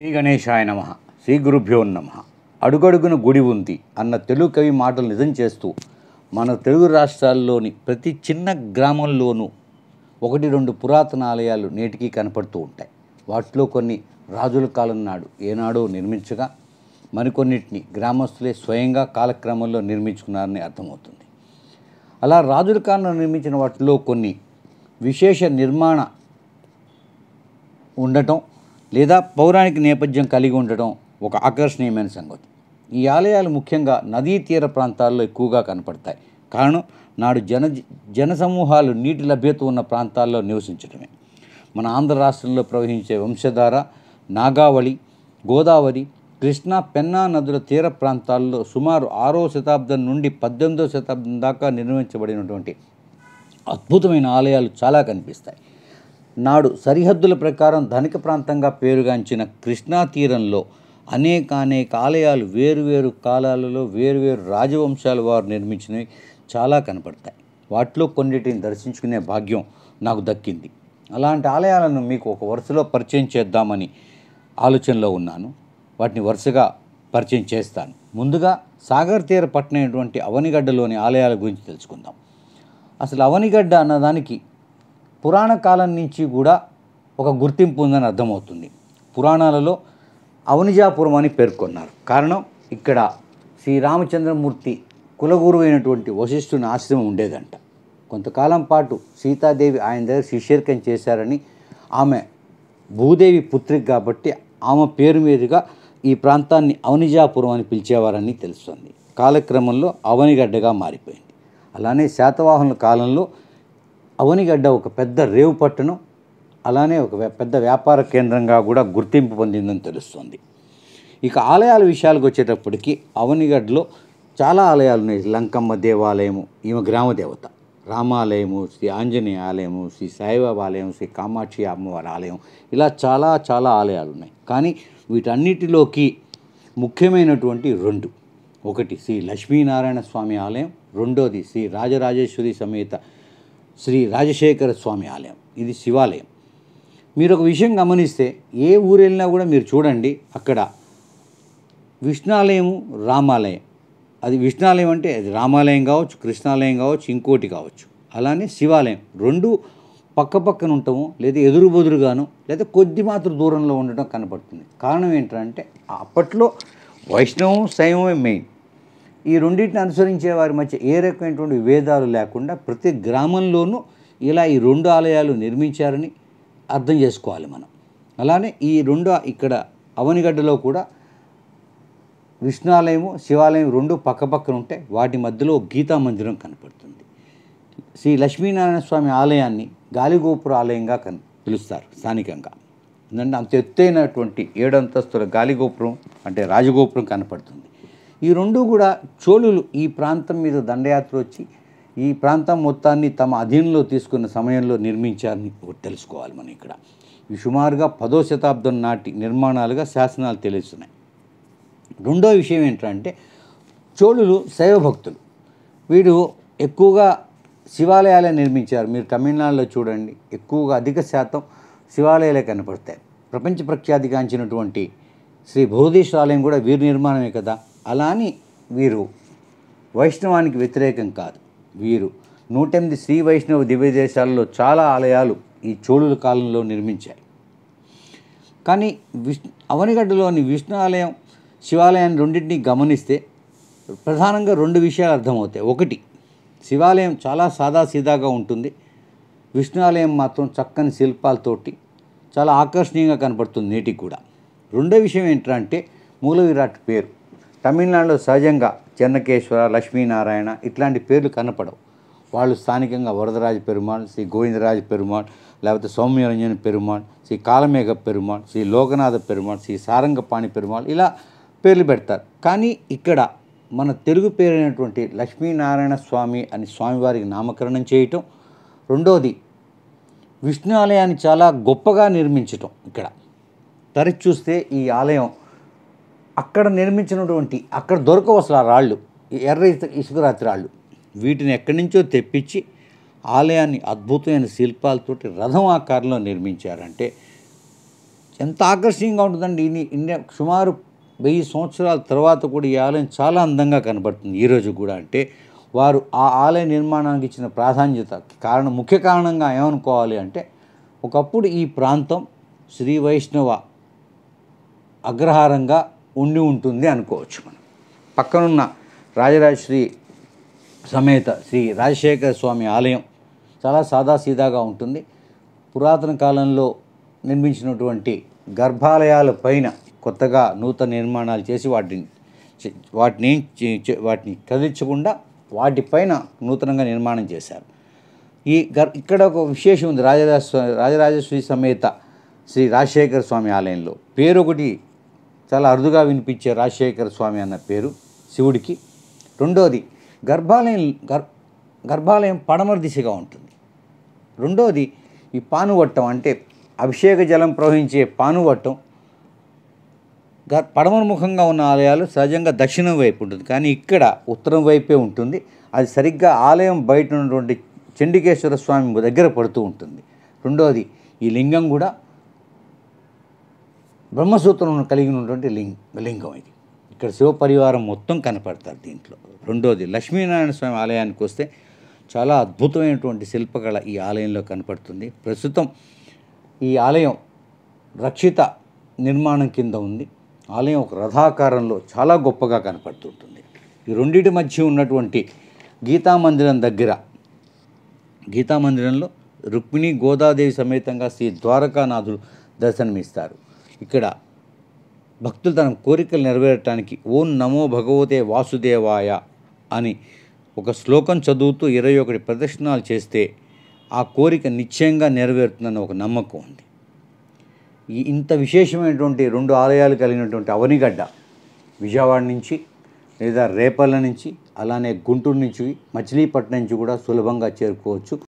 శ్రీ గణేశాయ నమ శ్రీ గురుభ్యో నమ అడుగడుగున గుడి ఉంది అన్న తెలుగు కవి మాటలు నిజం చేస్తూ మన తెలుగు రాష్ట్రాల్లోని ప్రతి చిన్న గ్రామంలోనూ ఒకటి రెండు పురాతన ఆలయాలు నేటికీ కనపడుతూ ఉంటాయి వాటిలో కొన్ని రాజుల కాలం నాడు ఏనాడో నిర్మించగా మరికొన్నిటిని గ్రామస్తులే స్వయంగా కాలక్రమంలో నిర్మించుకున్నారని అర్థమవుతుంది అలా రాజుల కాలం నిర్మించిన వాటిలో కొన్ని విశేష నిర్మాణ ఉండటం లేదా పౌరాణిక నేపథ్యం కలిగి ఉండడం ఒక ఆకర్షణీయమైన సంగతి ఈ ఆలయాలు ముఖ్యంగా నదీ తీర ప్రాంతాల్లో ఎక్కువగా కనపడతాయి కారణం నాడు జన జనసమూహాలు నీటి లభ్యత ఉన్న ప్రాంతాల్లో నివసించడమే మన ఆంధ్ర రాష్ట్రంలో ప్రవహించే వంశధార నాగావళి గోదావరి కృష్ణా పెన్నా నదుల తీర ప్రాంతాల్లో సుమారు ఆరో శతాబ్దం నుండి పద్దెనిమిదో శతాబ్దం దాకా నిర్మించబడినటువంటి అద్భుతమైన ఆలయాలు చాలా కనిపిస్తాయి నాడు సరిహద్దుల ప్రకారం ధనిక ప్రాంతంగా పేరుగాంచిన కృష్ణా తీరంలో అనేకానేక ఆలయాలు వేరువేరు కాలాలలో వేరువేరు రాజవంశాల వారు నిర్మించినవి చాలా కనపడతాయి వాటిలో కొన్నిటిని దర్శించుకునే భాగ్యం నాకు దక్కింది అలాంటి ఆలయాలను మీకు ఒక వరుసలో పరిచయం చేద్దామని ఆలోచనలో ఉన్నాను వాటిని వరుసగా పరిచయం చేస్తాను ముందుగా సాగర్ తీర పట్టణమైనటువంటి అవనిగడ్డలోని ఆలయాల గురించి తెలుసుకుందాం అసలు అవనిగడ్డ అన్నదానికి పురాణ కాలం నుంచి కూడా ఒక గుర్తింపు ఉందని అర్థమవుతుంది పురాణాలలో అవనిజాపురం అని పేర్కొన్నారు కారణం ఇక్కడ శ్రీరామచంద్రమూర్తి కులగురు అయినటువంటి వశిష్ఠుని ఆశ్రమం ఉండేదంట కొంతకాలం పాటు సీతాదేవి ఆయన దగ్గర శిష్యర్కం చేశారని ఆమె భూదేవి పుత్రి కాబట్టి ఆమె పేరు మీదుగా ఈ ప్రాంతాన్ని అవనిజాపురం అని పిలిచేవారని తెలుస్తుంది కాలక్రమంలో అవనిగడ్డగా మారిపోయింది అలానే శాతవాహనుల కాలంలో అవనిగడ్డ ఒక పెద్ద రేవు పట్టును అలానే ఒక పెద్ద వ్యాపార కేంద్రంగా కూడా గుర్తింపు పొందిందని తెలుస్తుంది ఇక ఆలయాల విషయాలకు వచ్చేటప్పటికి అవనిగడ్డలో చాలా ఆలయాలు ఉన్నాయి లంకమ్మ దేవాలయము ఈమె గ్రామ దేవత రామాలయము శ్రీ ఆంజనేయ ఆలయము శ్రీ సాయిబాబా ఆలయం శ్రీ కామాక్షి అమ్మవారి ఆలయం ఇలా చాలా చాలా ఆలయాలు ఉన్నాయి కానీ వీటన్నిటిలోకి ముఖ్యమైనటువంటి రెండు ఒకటి శ్రీ లక్ష్మీనారాయణ స్వామి ఆలయం రెండోది శ్రీ రాజరాజేశ్వరి సమేత శ్రీ రాజశేఖర స్వామి ఆలయం ఇది శివాలయం మీరు ఒక విషయం గమనిస్తే ఏ ఊరు వెళ్ళినా కూడా మీరు చూడండి అక్కడ విష్ణాలయము రామాలయం అది విష్ణాలయం అంటే అది రామాలయం కావచ్చు కృష్ణాలయం కావచ్చు ఇంకోటి కావచ్చు అలానే శివాలయం రెండు పక్క పక్కన ఉండటము లేదా ఎదురు బొదురుగాను లేదా కొద్ది మాత్రం దూరంలో ఉండటం కనపడుతుంది కారణం ఏంటంటే అప్పట్లో వైష్ణవం శైవమే మెయిన్ ఈ రెండింటిని అనుసరించే వారి మధ్య ఏ రకమైనటువంటి విభేదాలు లేకుండా ప్రతి గ్రామంలోనూ ఇలా ఈ రెండు ఆలయాలు నిర్మించారని అర్థం చేసుకోవాలి మనం అలానే ఈ రెండు ఇక్కడ అవనిగడ్డలో కూడా విష్ణాలయము శివాలయం రెండు పక్కపక్కన ఉంటే వాటి మధ్యలో గీతా మందిరం కనపడుతుంది శ్రీ లక్ష్మీనారాయణ స్వామి ఆలయాన్ని గాలిగోపుర ఆలయంగా కన్ పిలుస్తారు స్థానికంగా ఎందుకంటే అంత ఎత్తైనటువంటి ఏడు అంతస్తుల గాలిగోపురం అంటే రాజగోపురం కనపడుతుంది ఈ రెండు కూడా చోళులు ఈ ప్రాంతం మీద దండయాత్ర వచ్చి ఈ ప్రాంతం మొత్తాన్ని తమ అధీనంలో తీసుకున్న సమయంలో నిర్మించారని తెలుసుకోవాలి మనం ఇక్కడ ఇవి సుమారుగా పదో శతాబ్దం నాటి నిర్మాణాలుగా శాసనాలు తెలుస్తున్నాయి రెండో విషయం ఏంటంటే చోళులు శైవభక్తులు వీడు వీరు ఎక్కువగా శివాలయాలే నిర్మించారు మీరు తమిళనాడులో చూడండి ఎక్కువగా అధిక శాతం శివాలయాలే కనపడతాయి ప్రపంచ ప్రఖ్యాతిగాంచినటువంటి శ్రీ బోధేశ్వర ఆలయం కూడా వీరి నిర్మాణమే కదా అలా అని వీరు వైష్ణవానికి వ్యతిరేకం కాదు వీరు నూటెనిమిది శ్రీ వైష్ణవ దివ్య దేశాలలో చాలా ఆలయాలు ఈ చోళుల కాలంలో నిర్మించారు కానీ విష్ అవనిగడ్డలోని విష్ణు ఆలయం శివాలయాన్ని రెండింటినీ గమనిస్తే ప్రధానంగా రెండు విషయాలు అర్థమవుతాయి ఒకటి శివాలయం చాలా సాదాసీదాగా ఉంటుంది విష్ణు ఆలయం మాత్రం చక్కని శిల్పాలతోటి చాలా ఆకర్షణీయంగా కనపడుతుంది నేటికి కూడా రెండో విషయం ఏంటంటే మూల విరాట్ పేరు తమిళనాడులో సహజంగా చెన్నకేశ్వర లక్ష్మీనారాయణ ఇట్లాంటి పేర్లు కనపడవు వాళ్ళు స్థానికంగా వరదరాజ పెరుమాళ్ శ్రీ గోవిందరాజ పెరుమాళ్ లేకపోతే సౌమ్యరంజన పెరుమాళ్ శ్రీ కాలమేఘ పెరుమాళ్ శ్రీ లోకనాథ పెరుమాళ్ శ్రీ సారంగపాణి పెరుమాళ్ ఇలా పేర్లు పెడతారు కానీ ఇక్కడ మన తెలుగు పేరైనటువంటి లక్ష్మీనారాయణ స్వామి అని స్వామివారికి నామకరణం చేయటం రెండోది విష్ణు ఆలయాన్ని చాలా గొప్పగా నిర్మించటం ఇక్కడ తరచు చూస్తే ఈ ఆలయం అక్కడ నిర్మించినటువంటి అక్కడ దొరకవు అసలు ఆ రాళ్ళు ఎర్ర ఇసుకరాతి రాళ్ళు వీటిని ఎక్కడి నుంచో తెప్పించి ఆలయాన్ని అద్భుతమైన శిల్పాలతోటి రథం ఆకారంలో నిర్మించారంటే ఎంత ఆకర్షణీయంగా ఉంటుందండి ఇన్ని ఇన్ని సుమారు వెయ్యి సంవత్సరాల తర్వాత కూడా ఈ ఆలయం చాలా అందంగా కనబడుతుంది ఈరోజు కూడా అంటే వారు ఆ ఆలయ నిర్మాణానికి ఇచ్చిన ప్రాధాన్యత కారణం ముఖ్య కారణంగా ఏమనుకోవాలి అంటే ఒకప్పుడు ఈ ప్రాంతం శ్రీ వైష్ణవ అగ్రహారంగా ఉండి ఉంటుంది అనుకోవచ్చు మనం పక్కనున్న రాజరాజశ్రీ సమేత శ్రీ రాజశేఖర స్వామి ఆలయం చాలా సాదాసీదాగా ఉంటుంది పురాతన కాలంలో నిర్మించినటువంటి గర్భాలయాల పైన కొత్తగా నూతన నిర్మాణాలు చేసి వాటిని వాటిని వాటిని కదిలించకుండా వాటిపైన నూతనంగా నిర్మాణం చేశారు ఈ గర్ ఇక్కడ ఒక విశేషం ఉంది రాజరాజ రాజరాజేశ్వరి సమేత శ్రీ రాజశేఖర స్వామి ఆలయంలో పేరు ఒకటి చాలా అరుదుగా వినిపించే రాజశేఖర స్వామి అన్న పేరు శివుడికి రెండోది గర్భాలయం గర్ గర్భాలయం పడమర దిశగా ఉంటుంది రెండోది ఈ పానువట్టం అంటే అభిషేక జలం ప్రవహించే పానువట్టం పడమర ముఖంగా ఉన్న ఆలయాలు సహజంగా దక్షిణం వైపు ఉంటుంది కానీ ఇక్కడ ఉత్తరం వైపే ఉంటుంది అది సరిగ్గా ఆలయం బయట ఉన్నటువంటి చండికేశ్వర స్వామి దగ్గర పడుతూ ఉంటుంది రెండోది ఈ లింగం కూడా బ్రహ్మసూత్రం కలిగి ఉన్నటువంటి లింగ లింగం ఇది ఇక్కడ శివపరివారం మొత్తం కనపడతారు దీంట్లో రెండోది లక్ష్మీనారాయణ స్వామి ఆలయానికి వస్తే చాలా అద్భుతమైనటువంటి శిల్పకళ ఈ ఆలయంలో కనపడుతుంది ప్రస్తుతం ఈ ఆలయం రక్షిత నిర్మాణం కింద ఉంది ఆలయం ఒక రథాకారంలో చాలా గొప్పగా కనపడుతుంటుంది ఈ రెండింటి మధ్య ఉన్నటువంటి గీతామందిరం దగ్గర గీతామందిరంలో రుక్మిణి గోదాదేవి సమేతంగా శ్రీ ద్వారకానాథుడు దర్శనమిస్తారు ఇక్కడ భక్తులు తన కోరికలు నెరవేరటానికి ఓం నమో భగవతే వాసుదేవాయ అని ఒక శ్లోకం చదువుతూ ఇరవై ఒకటి ప్రదర్శనలు చేస్తే ఆ కోరిక నిశ్చయంగా నెరవేరుతుందన్న ఒక నమ్మకం ఉంది ఈ ఇంత విశేషమైనటువంటి రెండు ఆలయాలు కలిగినటువంటి అవనిగడ్డ విజయవాడ నుంచి లేదా రేపల్ల నుంచి అలానే గుంటూరు నుంచి మచిలీపట్నం నుంచి కూడా సులభంగా చేరుకోవచ్చు